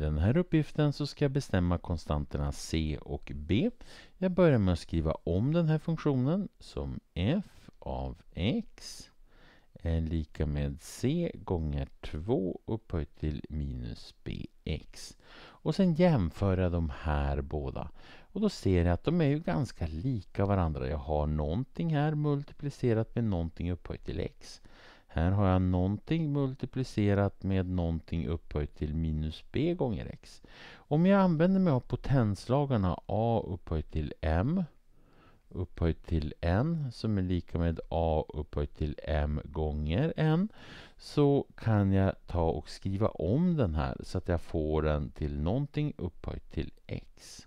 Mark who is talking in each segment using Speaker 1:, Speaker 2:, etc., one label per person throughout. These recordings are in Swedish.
Speaker 1: den här uppgiften så ska jag bestämma konstanterna c och b. Jag börjar med att skriva om den här funktionen som f av x är eh, lika med c gånger 2 upphöjt till minus bx. Och sen jämföra de här båda. Och då ser jag att de är ju ganska lika varandra. Jag har någonting här multiplicerat med någonting upphöjt till x. Här har jag någonting multiplicerat med någonting upphöjt till minus b gånger x. Om jag använder mig av potenslagarna a upphöjt till m upphöjt till n som är lika med a upphöjt till m gånger n så kan jag ta och skriva om den här så att jag får den till någonting upphöjt till x.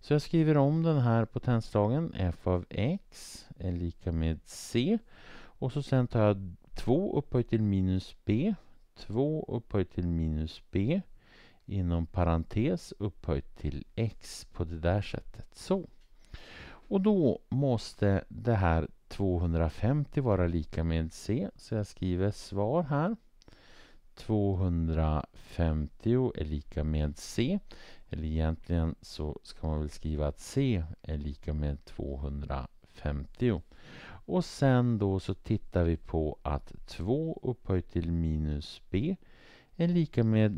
Speaker 1: Så jag skriver om den här potenslagen f av x är lika med c och så sen tar jag 2 upphöjt till minus b, 2 upphöjt till minus b inom parentes upphöjt till x på det där sättet. Så. Och då måste det här 250 vara lika med c, så jag skriver svar här. 250 är lika med c. Eller egentligen så ska man väl skriva att c är lika med 250. Och sen då så tittar vi på att 2 upphöjt till minus b är lika med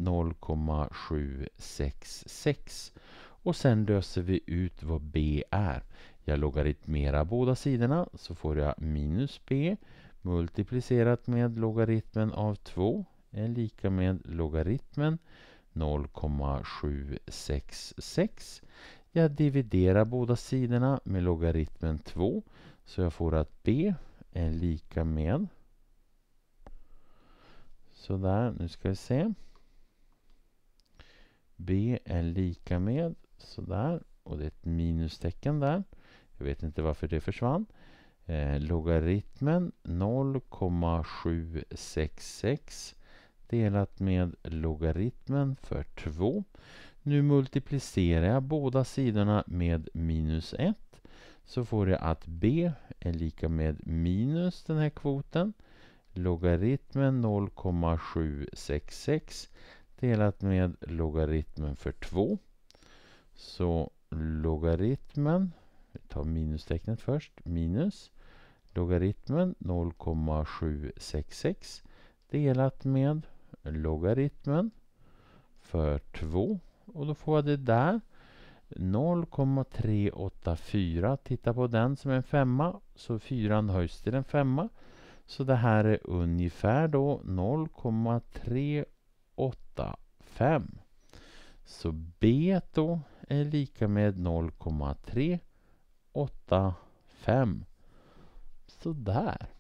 Speaker 1: 0,766. Och sen löser vi ut vad b är. Jag logaritmerar båda sidorna så får jag minus b multiplicerat med logaritmen av 2 är lika med logaritmen 0,766. Jag dividerar båda sidorna med logaritmen 2 så jag får att B är lika med Sådär, nu ska vi se. B är lika med sådär och det är ett minustecken där. Jag vet inte varför det försvann. Eh, logaritmen 0,766 delat med logaritmen för 2. Nu multiplicerar jag båda sidorna med minus 1 så får jag att b är lika med minus den här kvoten logaritmen 0,766 delat med logaritmen för 2. Så logaritmen, vi tar minustecknet först, minus logaritmen 0,766 delat med logaritmen för 2 och då får jag det där 0,384. Titta på den som en femma. Så fyran höjs till en femma. Så det här är ungefär då 0,385. Så B då är lika med 0,385. Sådär.